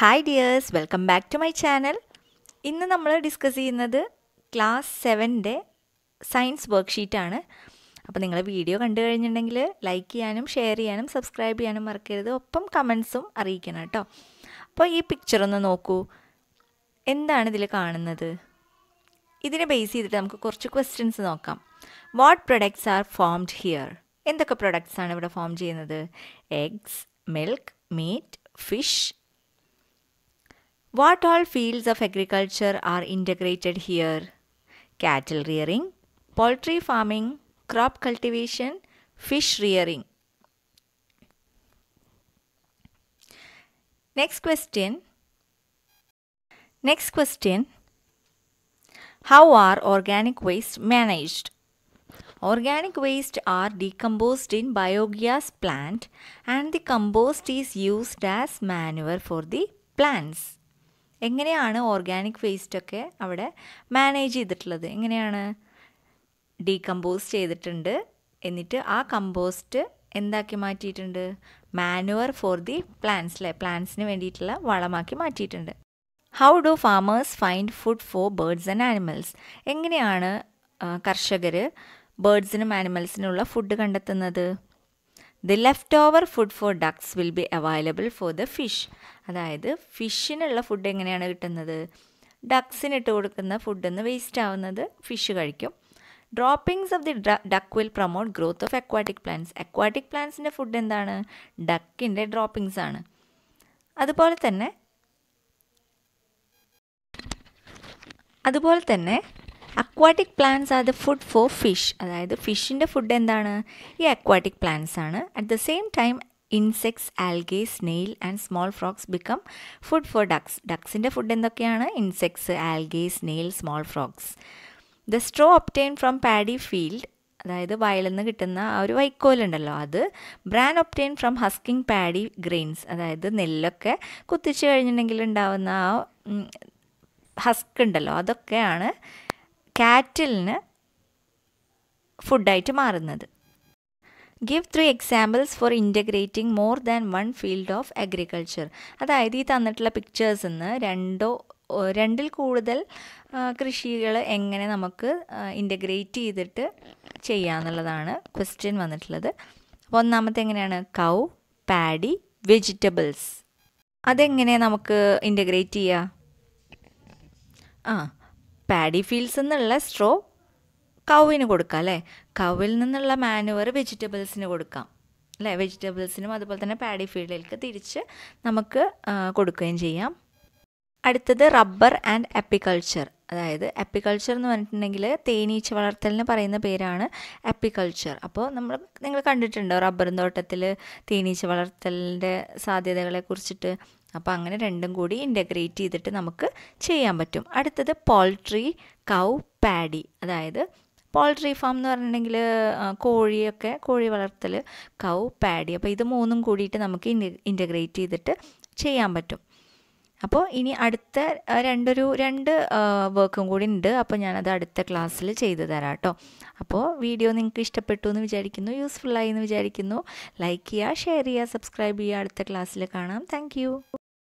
Hi dears welcome back to my channel ഇന്ന് നമ്മൾ discuss ചെയ്യുന്നത് ക്ലാസ് സെവൻ്റെ സയൻസ് വർക്ക്ഷീറ്റ് ആണ് അപ്പോൾ നിങ്ങൾ വീഡിയോ കണ്ടു കഴിഞ്ഞിട്ടുണ്ടെങ്കിൽ ലൈക്ക് ചെയ്യാനും ഷെയർ ചെയ്യാനും സബ്സ്ക്രൈബ് ചെയ്യാനും മറക്കരുത് ഒപ്പം കമൻസും അറിയിക്കണം കേട്ടോ അപ്പോൾ ഈ പിക്ചർ ഒന്ന് നോക്കൂ എന്താണ് ഇതിൽ കാണുന്നത് ഇതിനെ ബേസ് ചെയ്തിട്ട് നമുക്ക് കുറച്ച് ക്വസ്റ്റ്യൻസ് നോക്കാം what products are formed here എന്തൊക്കെ പ്രൊഡക്ട്സ് ആണ് ഇവിടെ ഫോം ചെയ്യുന്നത് eggs milk meat fish What all fields of agriculture are integrated here? Cattle rearing, poultry farming, crop cultivation, fish rearing. Next question. Next question. How are organic waste managed? Organic waste are decomposed in biogas plant and the compost is used as manure for the plants. എങ്ങനെയാണ് organic വേസ്റ്റൊക്കെ അവിടെ manage ചെയ്തിട്ടുള്ളത് എങ്ങനെയാണ് decompose ചെയ്തിട്ടുണ്ട് എന്നിട്ട് ആ compost എന്താക്കി മാറ്റിയിട്ടുണ്ട് മാനുവർ ഫോർ ദി പ്ലാന്റ്സ് അല്ലേ പ്ലാന്റ്സിന് വേണ്ടിയിട്ടുള്ള വളമാക്കി മാറ്റിയിട്ടുണ്ട് how do farmers find food for birds and animals എങ്ങനെയാണ് കർഷകർ ബേർഡ്സിനും ആനിമൽസിനുമുള്ള ഫുഡ് കണ്ടെത്തുന്നത് the leftover food for ducks will be available for the fish അതായത് ഫിഷിനുള്ള ഫുഡ് എങ്ങനെയാണ് കിട്ടുന്നത് ഡക്സിന് ഇട്ട് കൊടുക്കുന്ന ഫുഡൊന്ന് വേസ്റ്റ് ആവുന്നത് ഫിഷ് കഴിക്കും droppings of the duck will promote growth of aquatic plants aquatic പ്ലാന്റ്സിൻ്റെ ഫുഡ് എന്താണ് ഡക്കിൻ്റെ ഡ്രോപ്പിംഗ്സ് ആണ് അതുപോലെ തന്നെ അതുപോലെ തന്നെ aquatic plants are the food for fish അതായത് ഫിഷിൻ്റെ ഫുഡ് എന്താണ് ഈ അക്വാട്ടിക് പ്ലാന്റ്സ് ആണ് at the same time insects algae snail and small frogs become food for ducks ഡക്സിൻ്റെ ഫുഡ് എന്തൊക്കെയാണ് insects algae snail small frogs the straw obtain from paddy field അതായത് വയലിൽ നിന്ന് കിട്ടുന്ന ആ ഒരു വൈക്കോലുണ്ടല്ലോ അത് bran obtain from husking paddy grains അതായത് നെല്ലൊക്കെ കുത്തിച്ച് കഴിഞ്ഞിട്ടുണ്ടെങ്കിൽ ഉണ്ടാവുന്ന ആ ഹസ്ക് ഉണ്ടല്ലോ അതൊക്കെയാണ് കാറ്റിലിന് ഫുഡായിട്ട് മാറുന്നത് give three examples for integrating more than one field of agriculture അതായത് ഈ തന്നിട്ടുള്ള പിക്ചേഴ്സിൽ നിന്ന് രണ്ടോ രണ്ടിൽ കൂടുതൽ കൃഷികൾ എങ്ങനെ നമുക്ക് ഇൻ്റഗ്രേറ്റ് ചെയ്തിട്ട് ചെയ്യാന്നുള്ളതാണ് ക്വസ്റ്റ്യൻ വന്നിട്ടുള്ളത് അപ്പോൾ ഒന്നാമത്തെ എങ്ങനെയാണ് കൗ പാഡി വെജിറ്റബിൾസ് അതെങ്ങനെ നമുക്ക് ഇൻ്റഗ്രേറ്റ് ചെയ്യുക ആ പാഡി ഫീൽസ് എന്നുള്ള സ്ട്രോ കൗവിന് കൊടുക്കാം അല്ലേ കൗവിൽ നിന്നുള്ള മാനുവർ വെജിറ്റബിൾസിന് കൊടുക്കാം അല്ലേ വെജിറ്റബിൾസിനും അതുപോലെ തന്നെ പാഡി ഫീൽഡിലേക്ക് തിരിച്ച് നമുക്ക് കൊടുക്കുകയും ചെയ്യാം അടുത്തത് റബ്ബർ ആൻഡ് അപ്പിക്കൾച്ചർ അതായത് അപ്പിക്കൾച്ചർ എന്ന് പറഞ്ഞിട്ടുണ്ടെങ്കിൽ തേനീച്ച വളർത്തലിന് പറയുന്ന പേരാണ് അപ്പിക്കൾച്ചർ അപ്പോൾ നമ്മൾ നിങ്ങൾ കണ്ടിട്ടുണ്ടോ റബ്ബർ തോട്ടത്തിൽ തേനീച്ച വളർത്തലിൻ്റെ സാധ്യതകളെ കുറിച്ചിട്ട് അപ്പോൾ അങ്ങനെ രണ്ടും കൂടി ഇൻ്റഗ്രേറ്റ് ചെയ്തിട്ട് നമുക്ക് ചെയ്യാൻ പറ്റും അടുത്തത് പോൾട്രി കൗ പാഡി അതായത് പോൾട്രി ഫാം എന്ന് പറഞ്ഞിട്ടുണ്ടെങ്കിൽ കോഴിയൊക്കെ കോഴി വളർത്തൽ കൗ പാഡി അപ്പോൾ ഇത് മൂന്നും കൂടിയിട്ട് നമുക്ക് ഇൻ്റഗ്രേറ്റ് ചെയ്തിട്ട് ചെയ്യാൻ പറ്റും അപ്പോൾ ഇനി അടുത്ത രണ്ടൊരു രണ്ട് വർക്കും കൂടി ഉണ്ട് അപ്പോൾ ഞാനത് അടുത്ത ക്ലാസ്സിൽ ചെയ്തു തരാം കേട്ടോ അപ്പോൾ വീഡിയോ നിങ്ങൾക്ക് ഇഷ്ടപ്പെട്ടു എന്ന് വിചാരിക്കുന്നു യൂസ്ഫുള്ളായി എന്ന് വിചാരിക്കുന്നു ലൈക്ക് ചെയ്യുക ഷെയർ ചെയ്യുക സബ്സ്ക്രൈബ് ചെയ്യുക അടുത്ത ക്ലാസ്സിൽ കാണാം താങ്ക്